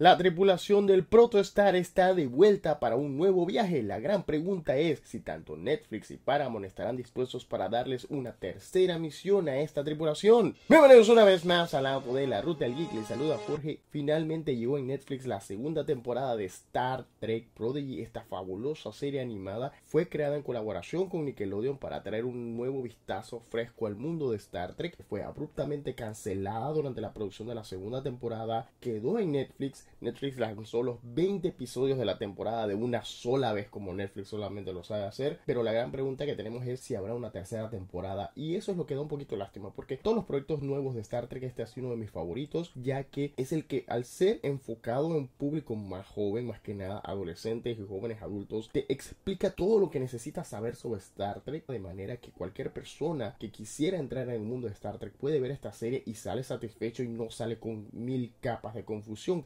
La tripulación del Protostar está de vuelta para un nuevo viaje. La gran pregunta es si tanto Netflix y Paramount estarán dispuestos para darles una tercera misión a esta tripulación. Bienvenidos una vez más al lado de la ruta al geek. Les saluda Jorge. Finalmente llegó en Netflix la segunda temporada de Star Trek Prodigy. Esta fabulosa serie animada fue creada en colaboración con Nickelodeon para traer un nuevo vistazo fresco al mundo de Star Trek. Fue abruptamente cancelada durante la producción de la segunda temporada. Quedó en Netflix Netflix lanzó los 20 episodios de la temporada de una sola vez como Netflix solamente lo sabe hacer, pero la gran pregunta que tenemos es si habrá una tercera temporada y eso es lo que da un poquito lástima porque todos los proyectos nuevos de Star Trek este ha sido uno de mis favoritos ya que es el que al ser enfocado en público más joven, más que nada adolescentes y jóvenes adultos, te explica todo lo que necesitas saber sobre Star Trek de manera que cualquier persona que quisiera entrar en el mundo de Star Trek puede ver esta serie y sale satisfecho y no sale con mil capas de confusión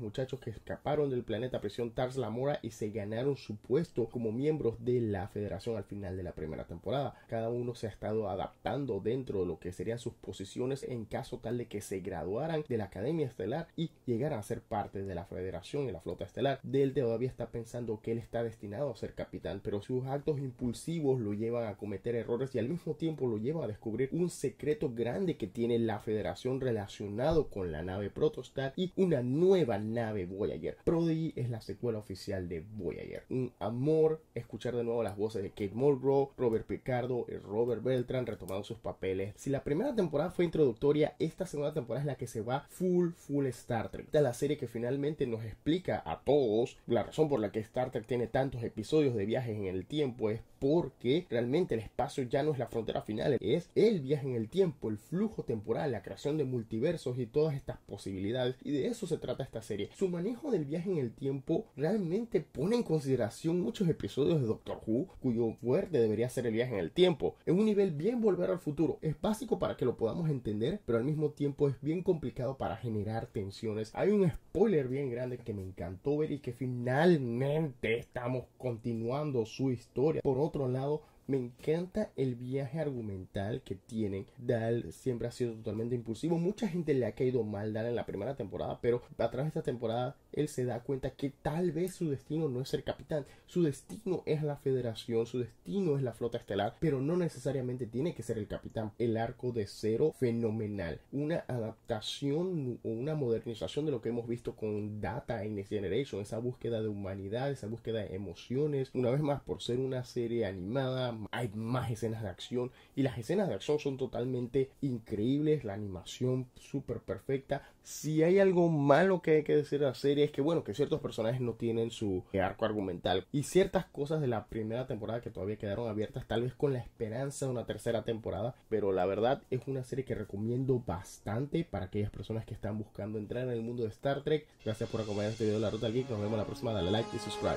muchachos que escaparon del planeta prisión Tars Lamora y se ganaron su puesto como miembros de la federación al final de la primera temporada. Cada uno se ha estado adaptando dentro de lo que serían sus posiciones en caso tal de que se graduaran de la Academia Estelar y llegaran a ser parte de la Federación y la Flota Estelar. Del todavía está pensando que él está destinado a ser capitán, pero sus actos impulsivos lo llevan a cometer errores y al mismo tiempo lo lleva a descubrir un secreto grande que tiene la Federación relacionado con la nave Protostar y una nueva nueva nave Voyager. Prodigy es la secuela oficial de Voyager. Un amor escuchar de nuevo las voces de Kate Mulgrew, Robert Picardo y Robert Beltran retomando sus papeles. Si la primera temporada fue introductoria, esta segunda temporada es la que se va full, full Star Trek. Esta es la serie que finalmente nos explica a todos la razón por la que Star Trek tiene tantos episodios de viajes en el tiempo es porque realmente el espacio ya no es la frontera final, es el viaje en el tiempo, el flujo temporal, la creación de multiversos y todas estas posibilidades. Y de eso se trata esta serie. Su manejo del viaje en el tiempo realmente pone en consideración muchos episodios de Doctor Who, cuyo fuerte debería ser el viaje en el tiempo. Es un nivel bien volver al futuro. Es básico para que lo podamos entender, pero al mismo tiempo es bien complicado para generar tensiones. Hay un spoiler bien grande que me encantó ver y que finalmente estamos continuando su historia por otro otro lado, me encanta el viaje argumental que tienen. Dal siempre ha sido totalmente impulsivo. Mucha gente le ha caído mal Dal en la primera temporada, pero a través de esta temporada él se da cuenta que tal vez su destino no es ser capitán, su destino es la federación, su destino es la flota estelar, pero no necesariamente tiene que ser el capitán. El arco de cero fenomenal, una adaptación o una modernización de lo que hemos visto con Data in Next Generation, esa búsqueda de humanidad, esa búsqueda de emociones. Una vez más, por ser una serie animada, hay más escenas de acción y las escenas de acción son totalmente increíbles, la animación súper perfecta. Si hay algo malo que hay que decir a la serie, es que, bueno, que ciertos personajes no tienen su eh, arco argumental. Y ciertas cosas de la primera temporada que todavía quedaron abiertas, tal vez con la esperanza de una tercera temporada. Pero la verdad es una serie que recomiendo bastante para aquellas personas que están buscando entrar en el mundo de Star Trek. Gracias por acompañar este video de la Ruta Geek. Nos vemos la próxima. Dale like y subscribe.